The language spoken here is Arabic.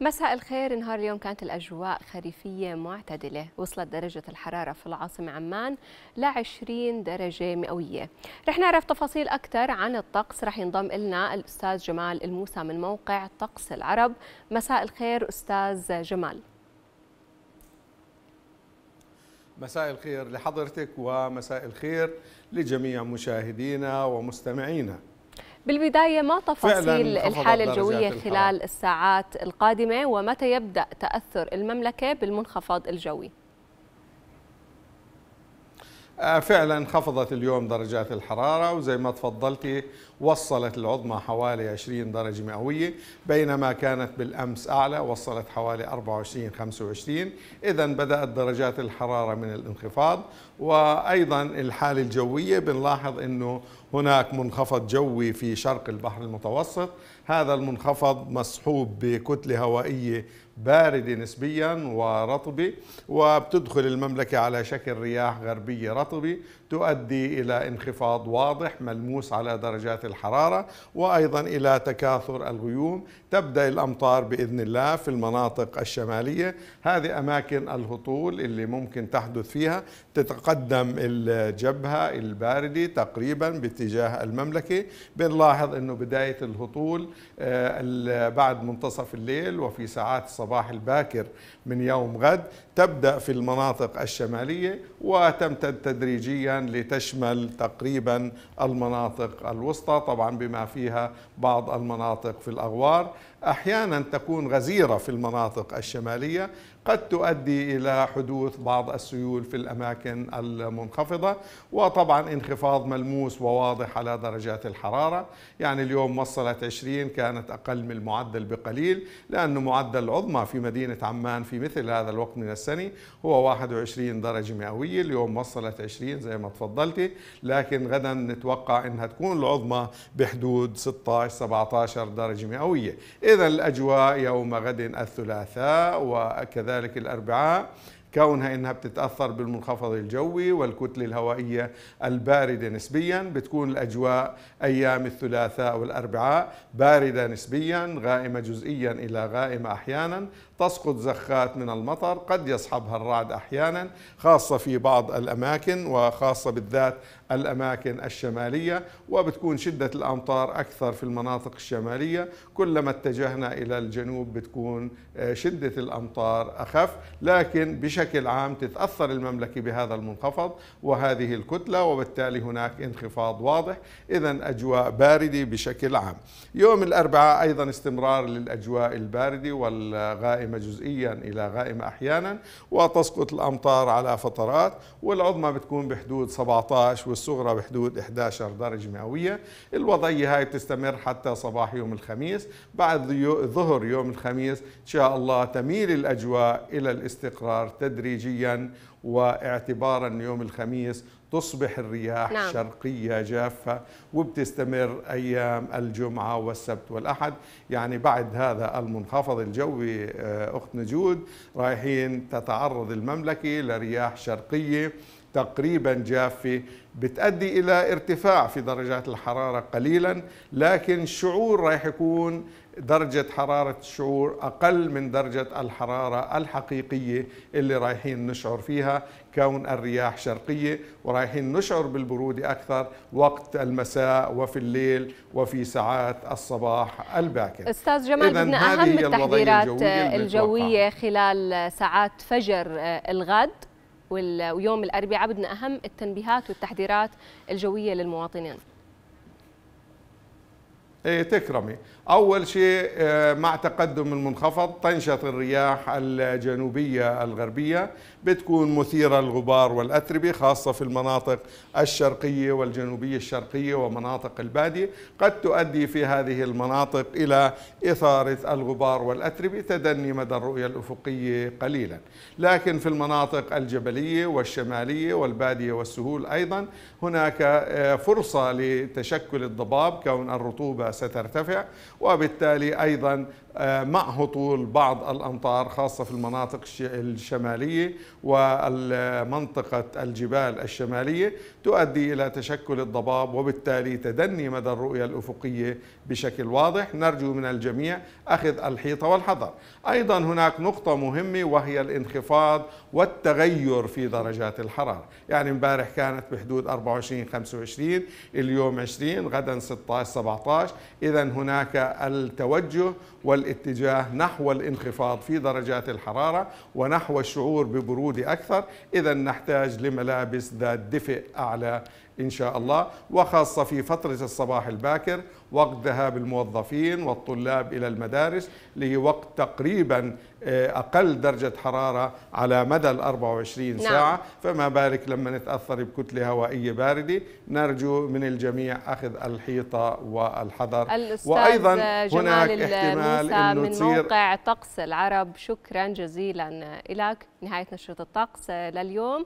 مساء الخير نهار اليوم كانت الأجواء خريفية معتدلة وصلت درجة الحرارة في العاصمة عمان ل 20 درجة مئوية رح نعرف تفاصيل أكثر عن الطقس رح ينضم إلنا الأستاذ جمال الموسى من موقع طقس العرب مساء الخير أستاذ جمال مساء الخير لحضرتك ومساء الخير لجميع مشاهدينا ومستمعينا بالبداية ما تفاصيل الحالة الجوية خلال الساعات القادمة ومتى يبدأ تأثر المملكة بالمنخفض الجوي؟ آه، فعلا انخفضت اليوم درجات الحرارة وزي ما تفضلتي وصلت العظمى حوالي 20 درجة مئوية بينما كانت بالأمس أعلى وصلت حوالي 24-25 إذا بدأت درجات الحرارة من الانخفاض وأيضا الحالة الجوية بنلاحظ أنه هناك منخفض جوي في شرق البحر المتوسط هذا المنخفض مصحوب بكتلة هوائية باردة نسبيا ورطبة وبتدخل المملكة على شكل رياح غربية رطبة تؤدي إلى انخفاض واضح ملموس على درجات الحرارة وأيضا إلى تكاثر الغيوم تبدأ الأمطار بإذن الله في المناطق الشمالية هذه أماكن الهطول اللي ممكن تحدث فيها تتقدم الجبهة الباردة تقريبا باتجاه اتجاه المملكة بنلاحظ أنه بداية الهطول آه، بعد منتصف الليل وفي ساعات الصباح الباكر من يوم غد تبدأ في المناطق الشمالية وتمتد تدريجيا لتشمل تقريبا المناطق الوسطى طبعا بما فيها بعض المناطق في الأغوار احيانا تكون غزيره في المناطق الشماليه قد تؤدي الى حدوث بعض السيول في الاماكن المنخفضه وطبعا انخفاض ملموس وواضح على درجات الحراره يعني اليوم وصلت 20 كانت اقل من المعدل بقليل لانه معدل العظمى في مدينه عمان في مثل هذا الوقت من السنه هو 21 درجه مئويه اليوم وصلت 20 زي ما تفضلتي لكن غدا نتوقع انها تكون العظمى بحدود 16 17 درجه مئويه إذا الأجواء يوم غد الثلاثاء وكذلك الأربعاء كونها انها بتتاثر بالمنخفض الجوي والكتله الهوائيه البارده نسبيا بتكون الاجواء ايام الثلاثاء والاربعاء بارده نسبيا غائمه جزئيا الى غائمه احيانا تسقط زخات من المطر قد يصحبها الرعد احيانا خاصه في بعض الاماكن وخاصه بالذات الاماكن الشماليه وبتكون شده الامطار اكثر في المناطق الشماليه كلما اتجهنا الى الجنوب بتكون آه، شده الامطار اخف لكن بشكل عام تتاثر المملكه بهذا المنخفض وهذه الكتله وبالتالي هناك انخفاض واضح اذا اجواء بارده بشكل عام يوم الاربعاء ايضا استمرار للاجواء البارده والغائمه غائمة جزئيا إلى غائمة أحيانا وتسقط الأمطار على فترات والعظمى بتكون بحدود 17 والصغرى بحدود 11 درجة مئوية الوضعية هاي بتستمر حتى صباح يوم الخميس بعد ظهر يوم الخميس إن شاء الله تميل الأجواء إلى الاستقرار تدريجيا واعتبارا يوم الخميس تصبح الرياح نعم. شرقية جافة وبتستمر أيام الجمعة والسبت والأحد يعني بعد هذا المنخفض الجوي آه، أخت نجود رايحين تتعرض المملكة لرياح شرقية تقريبا جافة بتؤدي إلى ارتفاع في درجات الحرارة قليلا لكن الشعور راح يكون درجة حرارة الشعور أقل من درجة الحرارة الحقيقية اللي رايحين نشعر فيها كون الرياح شرقية ورايحين نشعر بالبرودة أكثر وقت المساء وفي الليل وفي ساعات الصباح الباكر أستاذ جمال بدنا أهم التحذيرات الجوية, الجوية خلال ساعات فجر الغد ويوم الأربعاء بدنا أهم التنبيهات والتحذيرات الجوية للمواطنين إيه، تكرمي أول شيء آه، مع تقدم المنخفض تنشط الرياح الجنوبية الغربية بتكون مثيرة الغبار والأتربة خاصة في المناطق الشرقية والجنوبية الشرقية ومناطق البادية قد تؤدي في هذه المناطق إلى إثارة الغبار والأتربة تدني مدى الرؤية الأفقية قليلا لكن في المناطق الجبلية والشمالية والبادية والسهول أيضا هناك آه، فرصة لتشكل الضباب كون الرطوبة سترتفع وبالتالي أيضا آه، مع هطول بعض الأمطار خاصة في المناطق الشمالية ومنطقة الجبال الشمالية تؤدي إلى تشكل الضباب وبالتالي تدني مدى الرؤية الأفقية بشكل واضح نرجو من الجميع أخذ الحيطة والحذر أيضا هناك نقطة مهمة وهي الانخفاض والتغير في درجات الحرارة يعني امبارح كانت بحدود 24 25 اليوم 20 غدا 16 17 إذا هناك التوجه وال الاتجاه نحو الانخفاض في درجات الحرارة ونحو الشعور ببرودة أكثر إذا نحتاج لملابس ذات دفء أعلى إن شاء الله وخاصة في فترة الصباح الباكر وقت ذهاب الموظفين والطلاب إلى المدارس لوقت تقريبا آه، أقل درجة حرارة على مدى ال 24 نعم. ساعة فما بالك لما نتأثر بكتلة هوائية باردة نرجو من الجميع أخذ الحيطة والحذر وأيضا هناك احتمال أنه تصير من موقع طقس العرب شكرا جزيلا لك نهاية نشرة الطقس لليوم